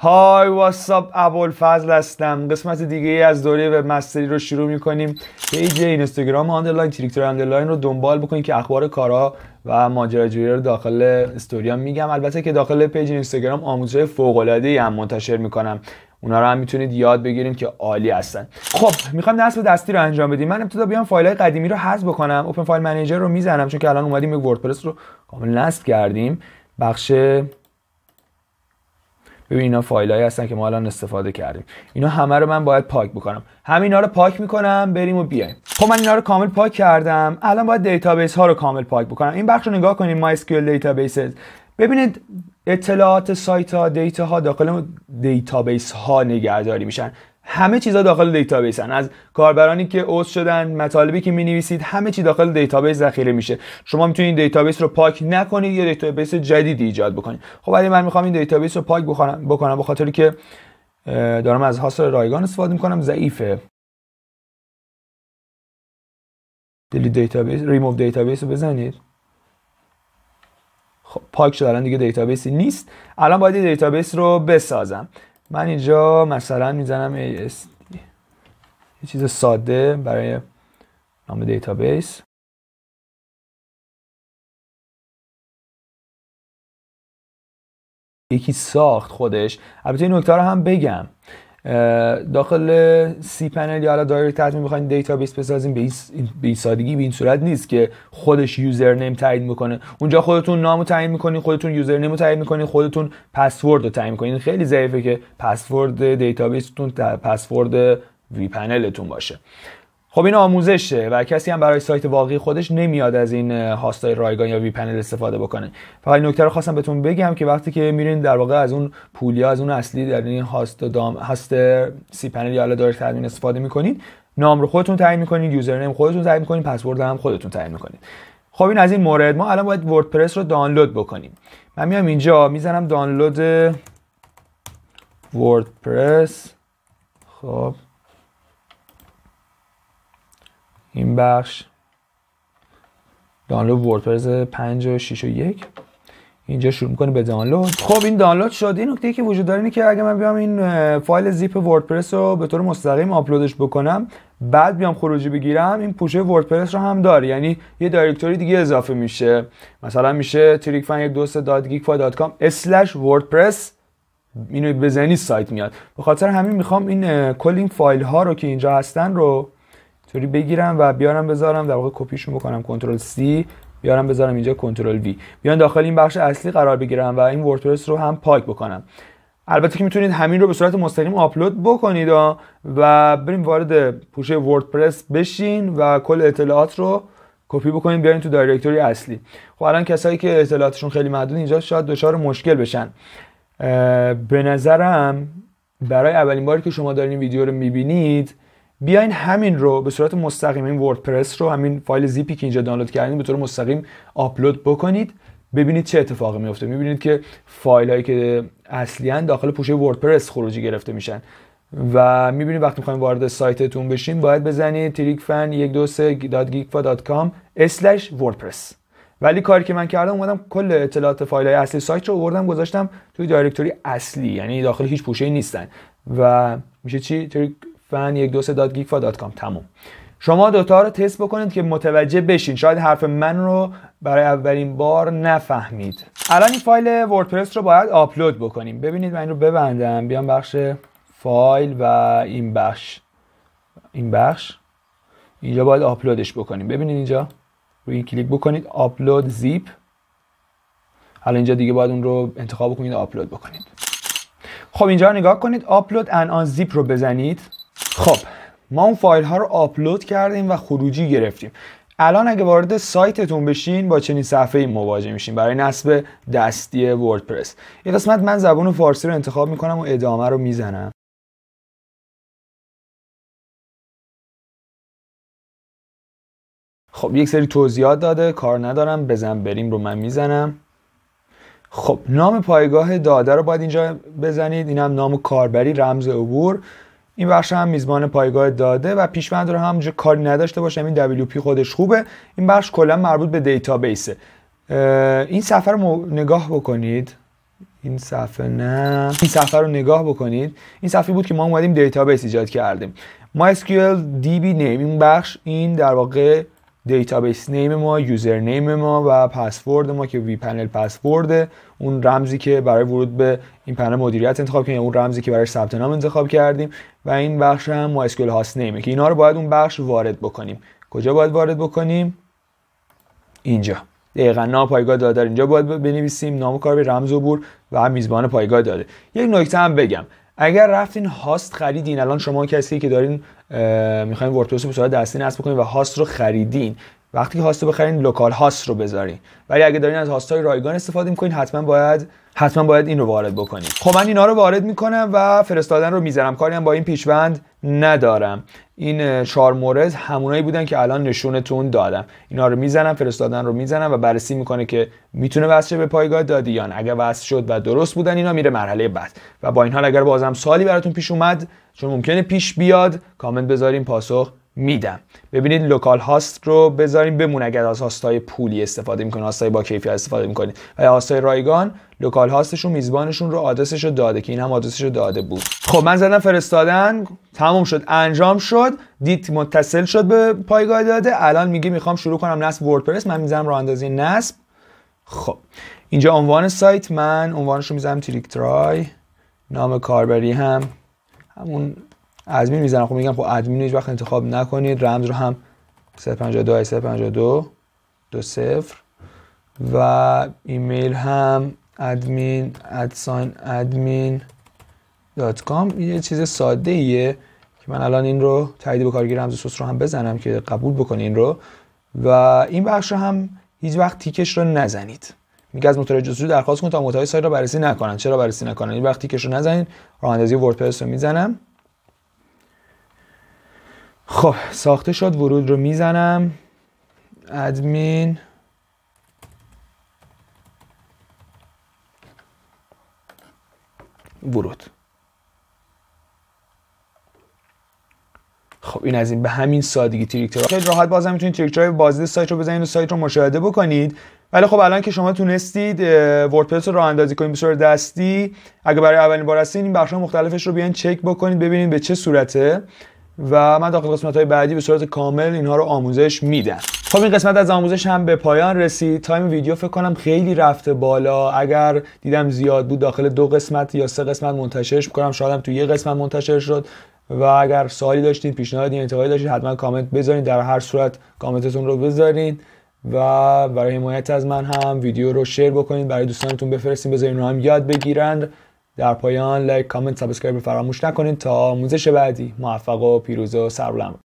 های واتساپ ابوالفضل هستم قسمت دیگه ای از دوره و مستری رو شروع می کنیم پیج اینستاگرام آندرلاین تریکتور آندرلاین رو دنبال بکنید که اخبار کارا و ماجراجویی رو داخل استوریا میگم البته که داخل پیج اینستاگرام آموزهای فوق العاده ای هم منتشر کنم اونا رو هم میتونید یاد بگیریم که عالی هستن خب میخوام دست به دستی رو انجام بدیم من ابتدا بیام فایل های قدیمی رو حذف بکنم اوپن فایل منیجر رو میزنم چون که الان اومدیم یک وردپرس رو کامل نصب کردیم بخش ببین اینا هایی هستن که ما الان استفاده کردیم اینا همه رو من باید پاک بکنم همینا رو پاک میکنم بریم و بیایم خب من اینا رو کامل پاک کردم الان باید دیتابیس ها رو کامل پاک بکنم این بخش رو نگاه کنیم MySQL databases ببینید اطلاعات سایت ها دیتا ها داخل دیتابیس ها نگهداری میشن همه چیزا داخل هن از کاربرانی که عضو شدن مطالبی که نویسید همه چی داخل دیتابیس ذخیره میشه شما میتونید دیتابیس رو پاک نکنید یا دیتابیس جدیدی ایجاد بکنید خب ولی من میخوام این دیتابیس رو پاک بکنم بکنم به خاطری که دارم از حاصل رایگان استفاده میکنم ضعیفه دلی دیتابیس remove دیتابیس رو بزنید خب پاک شد الان دیگه دیتابیسی نیست الان باید دیتابیس رو بسازم من اینجا مثلا میزنم یه چیز ساده برای نام دیتابیس یکی ساخت خودش البته این نکته رو هم بگم داخل سی پنل یا حالا دایرکت ادمین میخواین دیتابیس بسازیم به این سادگی به این صورت نیست که خودش یوزر نیم تعیین میکنه اونجا خودتون نامو تعیین میکنین خودتون یوزر نیم رو تعیین میکنین خودتون پسورد رو تعیین میکنین خیلی ضعیفه که پسورد دیتابیستون پسورد وی پنلتون باشه خب این آموزشه و کسی هم برای سایت واقعی خودش نمیاد از این هاستای رایگان یا وی پنل استفاده بکنه فقط نکته رو خواستم بهتون بگم که وقتی که میرین در واقع از اون پولیا از اون اصلی در این هاست دام هاست سی پنل یا دایرکت ادمین استفاده میکنین نام رو خودتون تعیین یوزر نیم خودتون تعیین میکنین پسورد هم خودتون تعیین میکنین خب این از این مورد ما الان باید وردپرس رو دانلود بکنیم من میام اینجا میزنم دانلود وردپرس خب این بخش دانلود وردپرس 5 و 6 و 1 اینجا شروع میکنه به دانلود خب این دانلود شد این نکته که وجود داره اینه که اگه من بیام این فایل زیپ وردپرس رو به طور مستقیم آپلودش بکنم بعد بیام خروجی بگیرم این پوشه وردپرس رو هم داره یعنی یه دایرکتوری دیگه اضافه میشه مثلا میشه trickfan12.geekfa.com slash wordpress اینو بزنی سایت میاد به خاطر همین میخوام این کل فایل ها رو که اینجا هستن رو توری بگیرم و بیارم بذارم در واقع کپیشون بکنم کنترل C بیارم بذارم اینجا کنترل V بیان داخل این بخش اصلی قرار بگیرم و این وردپرس رو هم پاک بکنم البته که میتونید همین رو به صورت مستقیم آپلود بکنید و بریم وارد پوشه وردپرس بشین و کل اطلاعات رو کپی بکنید بیارین تو دایرکتوری اصلی خب الان کسایی که اطلاعاتشون خیلی محدود اینجا شاید دچار مشکل بشن به نظرم برای اولین باری که شما دارین این ویدیو رو میبینید بیاین همین رو به صورت مستقیم این وردپرس رو همین فایل زیپی که اینجا دانلود کردین به طور مستقیم آپلود بکنید ببینید چه اتفاقی میفته میبینید که فایل هایی که هن داخل پوشه وردپرس خروجی گرفته میشن و میبینید وقتی میخوایم وارد سایتتون بشین باید بزنید تریکفن 123.geekfa.com اسلش وردپرس ولی کاری که من کردم اومدم کل اطلاعات فایل های اصلی سایت رو آوردم گذاشتم توی دایرکتوری اصلی یعنی داخل هیچ پوشه نیستن و میشه چی فن یک دو تموم شما دوتا رو تست بکنید که متوجه بشین شاید حرف من رو برای اولین بار نفهمید الان این فایل وردپرس رو باید آپلود بکنیم ببینید من این رو ببندم بیام بخش فایل و این بخش این بخش اینجا باید آپلودش بکنیم ببینید اینجا روی این کلیک بکنید آپلود زیپ حالا اینجا دیگه باید اون رو انتخاب کنید آپلود بکنید خب اینجا نگاه کنید آپلود ان آن زیپ رو بزنید خب ما اون فایل ها رو آپلود کردیم و خروجی گرفتیم الان اگه وارد سایتتون بشین با چنین صفحه ای مواجه میشین برای نصب دستی وردپرس این قسمت من زبون فارسی رو انتخاب میکنم و ادامه رو میزنم خب یک سری توضیحات داده کار ندارم بزن بریم رو من میزنم خب نام پایگاه داده رو باید اینجا بزنید اینم نام کاربری رمز عبور این بخش هم میزبان پایگاه داده و پیشوند رو هم کاری نداشته باشم این یعنی WP خودش خوبه این بخش کلا مربوط به دیتابیسه این صفحه رو نگاه بکنید این صفحه نه این صفحه رو نگاه بکنید این صفحه بود که ما اومدیم دیتابیس ایجاد کردیم MySQL DB نیم این بخش این در واقع دیتابیس نیم ما یوزر نیم ما و پسورد ما که وی پنل پسورده اون رمزی که برای ورود به این پنل مدیریت انتخاب کردیم یعنی اون رمزی که برای ثبت نام انتخاب کردیم و این بخش هم ما هاست نیمه که اینا رو باید اون بخش وارد بکنیم کجا باید وارد بکنیم اینجا دقیقا نام پایگاه داده اینجا باید بنویسیم نام کار به رمز عبور و میزبان پایگاه داده یک نکته هم بگم اگر رفتین هاست خریدین الان شما کسی که دارین میخواین وردپرس رو به صورت دستی نصب کنین و هاست رو خریدین وقتی که هاست رو بخرین لوکال هاست رو بذارین ولی اگه دارین از هاست های رایگان استفاده میکنین حتما باید حتما باید این رو وارد بکنید خب من اینا رو وارد میکنم و فرستادن رو میذارم کاری هم با این پیشوند ندارم این چهار مورد همونایی بودن که الان نشونتون دادم اینا رو میزنم فرستادن رو میزنم و بررسی میکنه که میتونه وصل به پایگاه دادی یا نه اگه وصل شد و درست بودن اینا میره مرحله بعد و با این حال اگر بازم سالی براتون پیش اومد چون ممکنه پیش بیاد کامنت بذارین پاسخ میدم ببینید لوکال هاست رو بذاریم بمون اگر از هاست های پولی استفاده میکنید هاست های با کیفیت استفاده میکنید و هاست های رایگان لوکال هاستشون میزبانشون رو آدرسش رو داده که این هم آدرسش رو داده بود خب من زدم فرستادن تموم شد انجام شد دیت متصل شد به پایگاه داده الان میگه میخوام شروع کنم نصب وردپرس من میزنم راه اندازی نصب خب اینجا عنوان سایت من عنوانش رو میزنم تریک ترای نام کاربری هم همون ادمین میزنم خب میگم خب ادمین هیچ وقت انتخاب نکنید رمز رو هم 052 052 دو صفر و ایمیل هم ادمین ادساین ادمین یه چیز ساده ایه که من الان این رو تایید به کارگیر رمز سوس رو هم بزنم که قبول بکنه این رو و این بخش رو هم هیچ وقت تیکش رو نزنید میگه از موتور جستجو درخواست کن تا موتور سایت رو بررسی نکنن چرا بررسی نکنن این وقتی تیکش رو نزنید راه اندازی وردپرس رو میزنم خب ساخته شد ورود رو میزنم ادمین ورود خب این از این به همین سادگی تریکتر خیلی راحت باز هم میتونید تریکترهای بازدید سایت رو بزنید و سایت رو مشاهده بکنید ولی خب الان که شما تونستید وردپرس رو راه اندازی کنید به صورت دستی اگه برای اولین بار هستین این بخش مختلفش رو بیان چک بکنید ببینید به چه صورته و من داخل قسمت های بعدی به صورت کامل اینها رو آموزش میدم خب این قسمت از آموزش هم به پایان رسید تایم ویدیو فکر کنم خیلی رفته بالا اگر دیدم زیاد بود داخل دو قسمت یا سه قسمت منتشرش میکنم شاید هم تو یه قسمت منتشر شد و اگر سوالی داشتین یا انتقادی داشتین حتما کامنت بذارین در هر صورت کامنتتون رو بذارین و برای حمایت از من هم ویدیو رو شیر بکنید برای دوستانتون بفرستین بذارین رو هم یاد بگیرند در پایان لایک کامنت سابسکرایب فراموش نکنید تا آموزش بعدی موفق و پیروز و سربلند